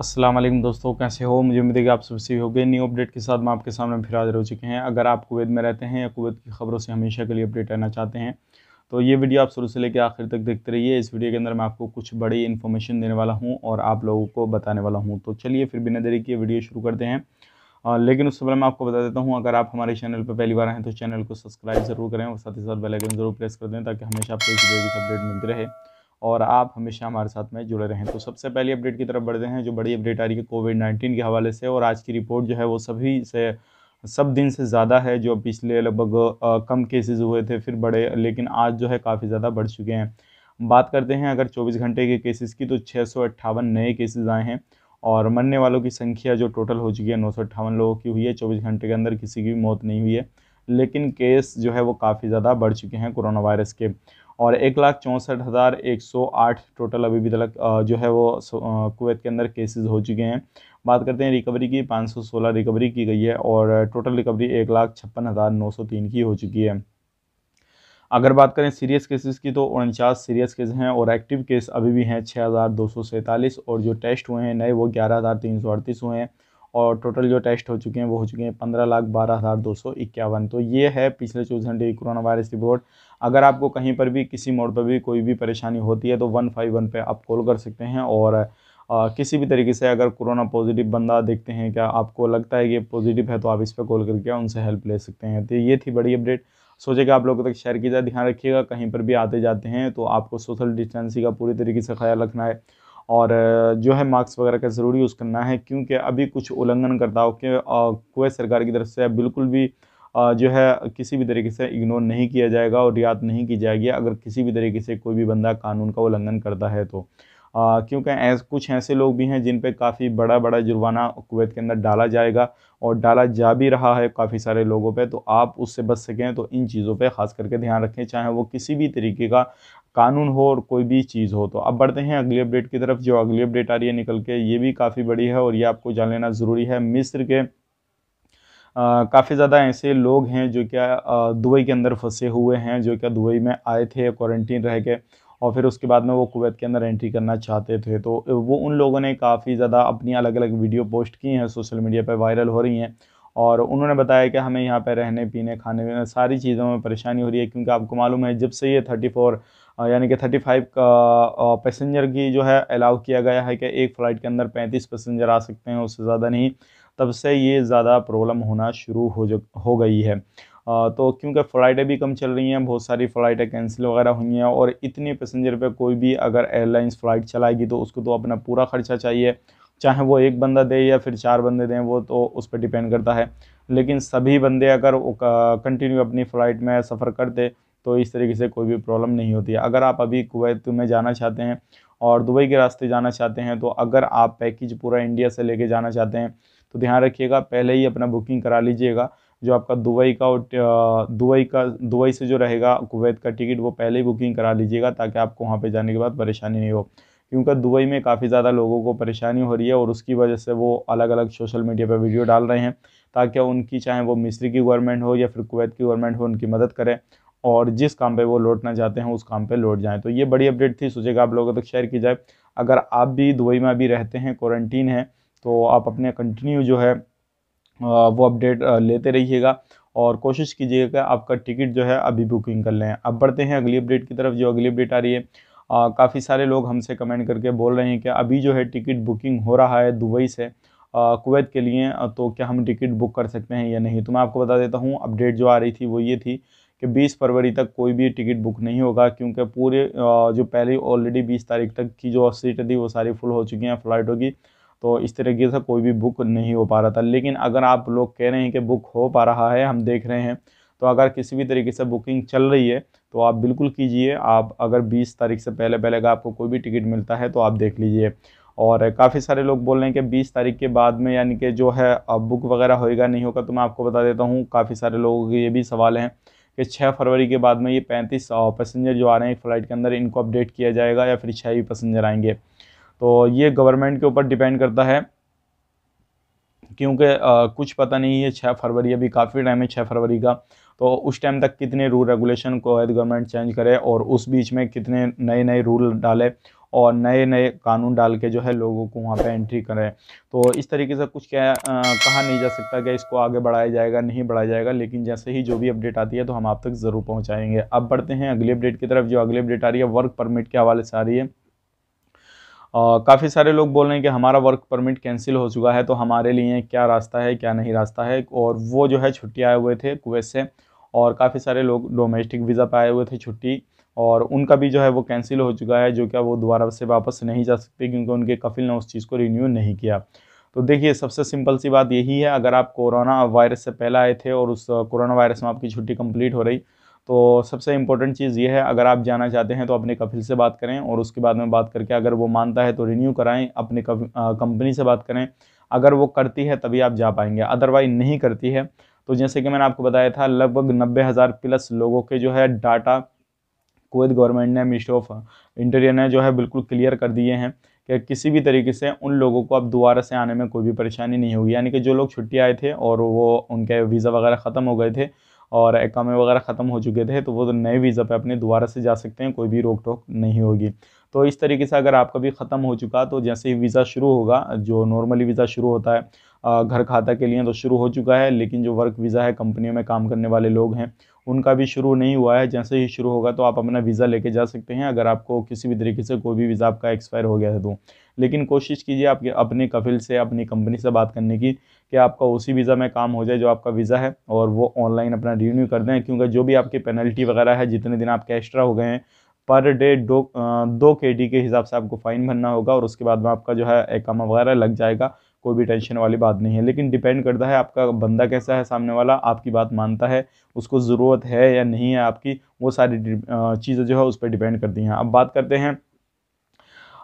असलम दोस्तों कैसे हो मुझे उम्मीद है कि आप सब सही हो गए न्यू अपडेट के साथ मैं आपके सामने फिर हाजिर हो चुके हैं अगर आप कुवैत में रहते हैं या कुवैत की खबरों से हमेशा के लिए अपडेट रहना चाहते हैं तो ये वीडियो आप शुरू से लेकर आखिर तक देखते रहिए इस वीडियो के अंदर मैं आपको कुछ बड़ी इन्फॉर्मेशन देने वाला हूँ और आप लोगों को बताने वाला हूँ तो चलिए फिर बिना देरी के वीडियो शुरू करते हैं लेकिन उससे पहले मैं आपको बता देता हूँ अगर आप हमारे चैनल पर पहली बार हैं तो चैनल को सब्सक्राइब जरूर करें और साथ ही साथ बेलाइकन जरूर प्रेस कर दें ताकि हमेशा आपको इस वीडियो की अपडेट मिलती रहे और आप हमेशा हमारे साथ में जुड़े रहें तो सबसे पहली अपडेट की तरफ बढ़ते हैं जो बड़ी अपडेट आ रही है कोविड नाइन्टीन के हवाले से और आज की रिपोर्ट जो है वो सभी से सब दिन से ज़्यादा है जो पिछले लगभग कम केसेस हुए थे फिर बड़े लेकिन आज जो है काफ़ी ज़्यादा बढ़ चुके हैं बात करते हैं अगर 24 घंटे के केसेस की तो छः नए केसेस आए हैं और मरने वालों की संख्या जो टोटल हो चुकी है नौ लोगों की हुई है चौबीस घंटे के अंदर किसी की भी मौत नहीं हुई है लेकिन केस जो है वो काफ़ी ज़्यादा बढ़ चुके हैं कोरोना वायरस के और एक लाख चौंसठ हज़ार एक सौ आठ टोटल अभी भी तक जो है वो कुवैत के अंदर केसेस हो चुके हैं बात करते हैं रिकवरी की पाँच सौ सोलह रिकवरी की गई है और टोटल रिकवरी एक लाख छप्पन हज़ार नौ सौ तीन की हो चुकी है अगर बात करें सीरियस केसेस की तो उनचास सीरियस केस हैं और एक्टिव केस अभी भी हैं छः हज़ार दो सौ सैंतालीस और जो टेस्ट हुए हैं नए वो ग्यारह हज़ार तीन सौ अड़तीस हुए हैं और टोटल जो टेस्ट हो चुके हैं वो हो चुके हैं पंद्रह लाख बारह हज़ार दो सौ इक्यावन तो ये है पिछले चौबीस घंटे की कोरोना वायरस रिपोर्ट अगर आपको कहीं पर भी किसी मोड़ पर भी कोई भी परेशानी होती है तो वन फाइव वन पर आप कॉल कर सकते हैं और आ, किसी भी तरीके से अगर कोरोना पॉजिटिव बंदा देखते हैं क्या आपको लगता है कि पॉजिटिव है तो आप इस पर कॉल करके उनसे हेल्प ले सकते हैं तो ये थी बड़ी अपडेट सोचे कि आप लोगों तक शेयर की जाए ध्यान रखिएगा कहीं पर भी आते जाते हैं तो आपको सोशल डिस्टेंसिंग का पूरी तरीके से ख्याल रखना है और जो है मास्क वगैरह का जरूरी यूज़ करना है क्योंकि अभी कुछ उल्लंघन के कुवैत सरकार की तरफ से बिल्कुल भी जो है किसी भी तरीके से इग्नोर नहीं किया जाएगा और रियायत नहीं की जाएगी अगर किसी भी तरीके से कोई भी बंदा कानून का उल्लंघन करता है तो क्योंकि ऐस कुछ ऐसे लोग भी हैं जिन पे काफ़ी बड़ा बड़ा जुर्माना कुवैत के अंदर डाला जाएगा और डाला जा भी रहा है काफ़ी सारे लोगों पे तो आप उससे बच सकें तो इन चीज़ों पे ख़ास करके ध्यान रखें चाहे वो किसी भी तरीके का कानून हो और कोई भी चीज़ हो तो अब बढ़ते हैं अगली अपडेट की तरफ जो अगली अपडेट आ रही है निकल के ये भी काफ़ी बड़ी है और ये आपको जान लेना ज़रूरी है मिस्र के काफ़ी ज़्यादा ऐसे लोग हैं जो क्या दुबई के अंदर फंसे हुए हैं जो क्या दुबई में आए थे क्वारंटीन रह के और फिर उसके बाद में वो कुवैत के अंदर एंट्री करना चाहते थे तो वो उन लोगों ने काफ़ी ज़्यादा अपनी अलग अलग वीडियो पोस्ट की हैं सोशल मीडिया पर वायरल हो रही हैं और उन्होंने बताया कि हमें यहाँ पर रहने पीने खाने में सारी चीज़ों में परेशानी हो रही है क्योंकि आपको मालूम है जब से ये थर्टी फोर यानी कि थर्टी का पैसेंजर की जो है अलाउ किया गया है कि एक फ़्लाइट के अंदर पैंतीस पैसेंजर आ सकते हैं उससे ज़्यादा नहीं तब से ये ज़्यादा प्रॉब्लम होना शुरू हो हो गई है तो क्योंकि फ़्लाइटें भी कम चल रही हैं बहुत सारी फ़्लाइटें कैंसिल वगैरह हुई हैं और इतने पैसेंजर पर कोई भी अगर एयरलाइंस फ़्लाइट चलाएगी तो उसको तो अपना पूरा ख़र्चा चाहिए चाहे वो एक बंदा दे या फिर चार बंदे दें वो तो उस पर डिपेंड करता है लेकिन सभी बंदे अगर कंटिन्यू अपनी फ़्लाइट में सफ़र करते तो इस तरीके से कोई भी प्रॉब्लम नहीं होती है अगर आप अभी कुवैत में जाना चाहते हैं और दुबई के रास्ते जाना चाहते हैं तो अगर आप पैकेज पूरा इंडिया से लेके जाना चाहते हैं तो ध्यान रखिएगा पहले ही अपना बुकिंग करा लीजिएगा जो आपका दुबई का दुबई का दुबई से जो रहेगा कुवैत का टिकट वो पहले ही बुकिंग करा लीजिएगा ताकि आपको वहाँ पर जाने के बाद परेशानी नहीं हो क्योंकि दुबई में काफ़ी ज़्यादा लोगों को परेशानी हो रही है और उसकी वजह से वो अलग अलग सोशल मीडिया पर वीडियो डाल रहे हैं ताकि उनकी चाहे वो मिस्री की गवर्नमेंट हो या फिर कुवैत की गवर्नमेंट हो उनकी मदद करें और जिस काम पे वो लौटना चाहते हैं उस काम पे लौट जाएं तो ये बड़ी अपडेट थी सोचेगा आप लोगों तक तो शेयर की जाए अगर आप भी दुबई में अभी रहते हैं क्वारंटीन है तो आप अपने कंटिन्यू जो है वो अपडेट लेते रहिएगा और कोशिश कीजिएगा कि आपका टिकट जो है अभी बुकिंग कर लें अब बढ़ते हैं अगली अपडेट की तरफ जो अगली अपडेट आ रही है काफ़ी सारे लोग हमसे कमेंट करके बोल रहे हैं कि अभी जो है टिकट बुकिंग हो रहा है दुबई से कुवैत के लिए तो क्या हम टिकट बुक कर सकते हैं या नहीं तो मैं आपको बता देता हूँ अपडेट जो आ रही थी वो ये थी कि 20 फरवरी तक कोई भी टिकट बुक नहीं होगा क्योंकि पूरे जो पहले ऑलरेडी 20 तारीख तक की जो सीट थी वो सारी फुल हो चुकी हैं फ़्लाइटों की तो इस तरीके से कोई भी बुक नहीं हो पा रहा था लेकिन अगर आप लोग कह रहे हैं कि बुक हो पा रहा है हम देख रहे हैं तो अगर किसी भी तरीके से बुकिंग चल रही है तो आप बिल्कुल कीजिए आप अगर बीस तारीख से पहले पहले अगर आपको कोई भी टिकट मिलता है तो आप देख लीजिए और काफ़ी सारे लोग बोल रहे हैं कि 20 तारीख के बाद में यानी कि जो है बुक वगैरह होएगा नहीं होगा तो मैं आपको बता देता हूँ काफ़ी सारे लोगों के ये भी सवाल हैं कि छः फरवरी के बाद में ये पैंतीस पैसेंजर जो आ रहे हैं फ़्लाइट के अंदर इनको अपडेट किया जाएगा या फिर छः ही पैसेंजर आएंगे तो ये गवर्नमेंट के ऊपर डिपेंड करता है क्योंकि कुछ पता नहीं है छः फरवरी अभी काफ़ी टाइम है छः फरवरी का तो उस टाइम तक कितने रूल रेगुलेशन को गवर्नमेंट चेंज करे और उस बीच में कितने नए नए रूल डाले और नए नए कानून डाल के जो है लोगों को वहाँ पर एंट्री करें तो इस तरीके से कुछ क्या कहा नहीं जा सकता कि इसको आगे बढ़ाया जाएगा नहीं बढ़ाया जाएगा लेकिन जैसे ही जो भी अपडेट आती है तो हम आप तक ज़रूर पहुँचाएंगे अब बढ़ते हैं अगली अपडेट की तरफ जो अगली अपडेट आ रही है वर्क परमिट के हवाले से आ रही है काफ़ी सारे लोग बोल रहे हैं कि हमारा वर्क परमिट कैंसिल हो चुका है तो हमारे लिए क्या रास्ता है क्या नहीं रास्ता है और वो जो है छुट्टी आए हुए थे कुवैत से और काफ़ी सारे लोग डोमेस्टिक वीज़ा पे आए हुए थे छुट्टी और उनका भी जो है वो कैंसिल हो चुका है जो क्या वो दोबारा से वापस नहीं जा सकते क्योंकि उनके कफिल ने उस चीज़ को रिन्यू नहीं किया तो देखिए सबसे सिंपल सी बात यही है अगर आप कोरोना वायरस से पहले आए थे और उस कोरोना वायरस में आपकी छुट्टी कंप्लीट हो रही तो सबसे इम्पोर्टेंट चीज़ ये है अगर आप जाना चाहते हैं तो अपने कफिल से बात करें और उसके बाद में बात करके अगर वो मानता है तो रिन्यू कराएं अपने कंपनी से बात करें अगर वो करती है तभी आप जा पाएंगे अदरवाइज नहीं करती है तो जैसे कि मैंने आपको बताया था लगभग नब्बे हज़ार प्लस लोगों के जो है डाटा कुवैत गवर्नमेंट ने मिनिस्ट्री ऑफ इंटीरियर ने जो है बिल्कुल क्लियर कर दिए हैं कि किसी भी तरीके से उन लोगों को अब दोबारा से आने में कोई भी परेशानी नहीं होगी यानी कि जो लोग छुट्टी आए थे और वो उनके वीज़ा वगैरह ख़त्म हो गए थे और एकामे वगैरह ख़त्म हो चुके थे तो वो नए वीज़ा पे अपने दोबारा से जा सकते हैं कोई भी रोक टोक नहीं होगी तो इस तरीके से अगर आपका भी ख़त्म हो चुका तो जैसे ही वीज़ा शुरू होगा जो नॉर्मली वीज़ा शुरू होता है घर खाता के लिए तो शुरू हो चुका है लेकिन जो वर्क वीज़ा है कंपनियों में काम करने वाले लोग हैं उनका भी शुरू नहीं हुआ है जैसे ही शुरू होगा तो आप अपना वीज़ा लेके जा सकते हैं अगर आपको किसी भी तरीके से कोई भी वीज़ा आपका एक्सपायर हो गया है तो लेकिन कोशिश कीजिए आपके अपने कफिल से अपनी कंपनी से बात करने की कि आपका उसी वीज़ा में काम हो जाए जो आपका वीज़ा है और वो ऑनलाइन अपना रीन्यू कर दें क्योंकि जो भी आपकी पेनल्टी वगैरह है जितने दिन आपके एक्स्ट्रा हो गए हैं पर डे दो दो के डी के हिसाब से आपको फ़ाइन भरना होगा और उसके बाद में आपका जो है एकामा वगैरह लग जाएगा कोई भी टेंशन वाली बात नहीं है लेकिन डिपेंड करता है आपका बंदा कैसा है सामने वाला आपकी बात मानता है उसको ज़रूरत है या नहीं है आपकी वो सारी चीज़ें जो है उस पर डिपेंड करती हैं अब बात करते हैं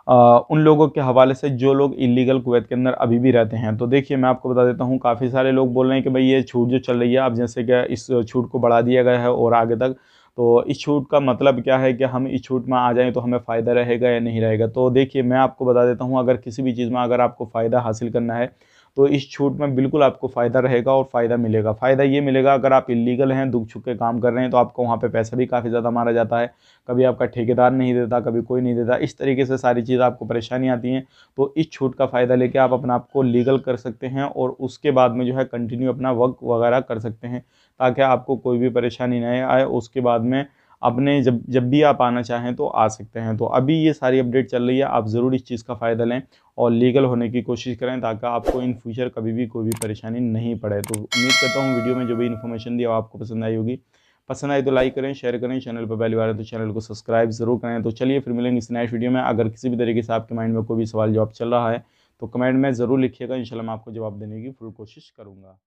आ, उन लोगों के हवाले से जो लोग इलीगल कुवैत के अंदर अभी भी रहते हैं तो देखिए मैं आपको बता देता हूँ काफ़ी सारे लोग बोल रहे हैं कि भाई ये छूट जो चल रही है अब जैसे कि इस छूट को बढ़ा दिया गया है और आगे तक तो इस छूट का मतलब क्या है कि हम इस छूट में आ जाएँ तो हमें फ़ायदा रहेगा या नहीं रहेगा तो देखिए मैं आपको बता देता हूँ अगर किसी भी चीज़ में अगर आपको फ़ायदा हासिल करना है तो इस छूट में बिल्कुल आपको फ़ायदा रहेगा और फ़ायदा मिलेगा फ़ायदा ये मिलेगा अगर आप इलीगल हैं दुख छुप के काम कर रहे हैं तो आपको वहाँ पर पैसा भी काफ़ी ज़्यादा मारा जाता है कभी आपका ठेकेदार नहीं देता कभी कोई नहीं देता इस तरीके से सारी चीज़ आपको परेशानी आती हैं तो इस छूट का फ़ायदा लेके आप अपना आपको लीगल कर सकते हैं और उसके बाद में जो है कंटिन्यू अपना वर्क वगैरह कर सकते हैं ताकि आपको कोई भी परेशानी नहीं आए उसके बाद में अपने जब जब भी आप आना चाहें तो आ सकते हैं तो अभी ये सारी अपडेट चल रही है आप ज़रूर इस चीज़ का फ़ायदा लें और लीगल होने की कोशिश करें ताकि आपको इन फ्यूचर कभी भी कोई भी परेशानी नहीं पड़े तो उम्मीद करता हूँ वीडियो में जो भी इन्फॉर्मेशन दिया आपको पसंद आई होगी पसंद आए तो लाइक करें शेयर करें चैनल पर पहली बार है तो चैनल को सब्सक्राइब ज़रूर करें तो चलिए फिर मिलेंगे इस नेक्स्ट वीडियो में अगर किसी भी तरीके से आपके माइंड में कोई भी सवाल जवाब चल रहा है तो कमेंट में ज़रूर लिखिएगा इंशाल्लाह मैं आपको जवाब देने की फुल कोशिश करूँगा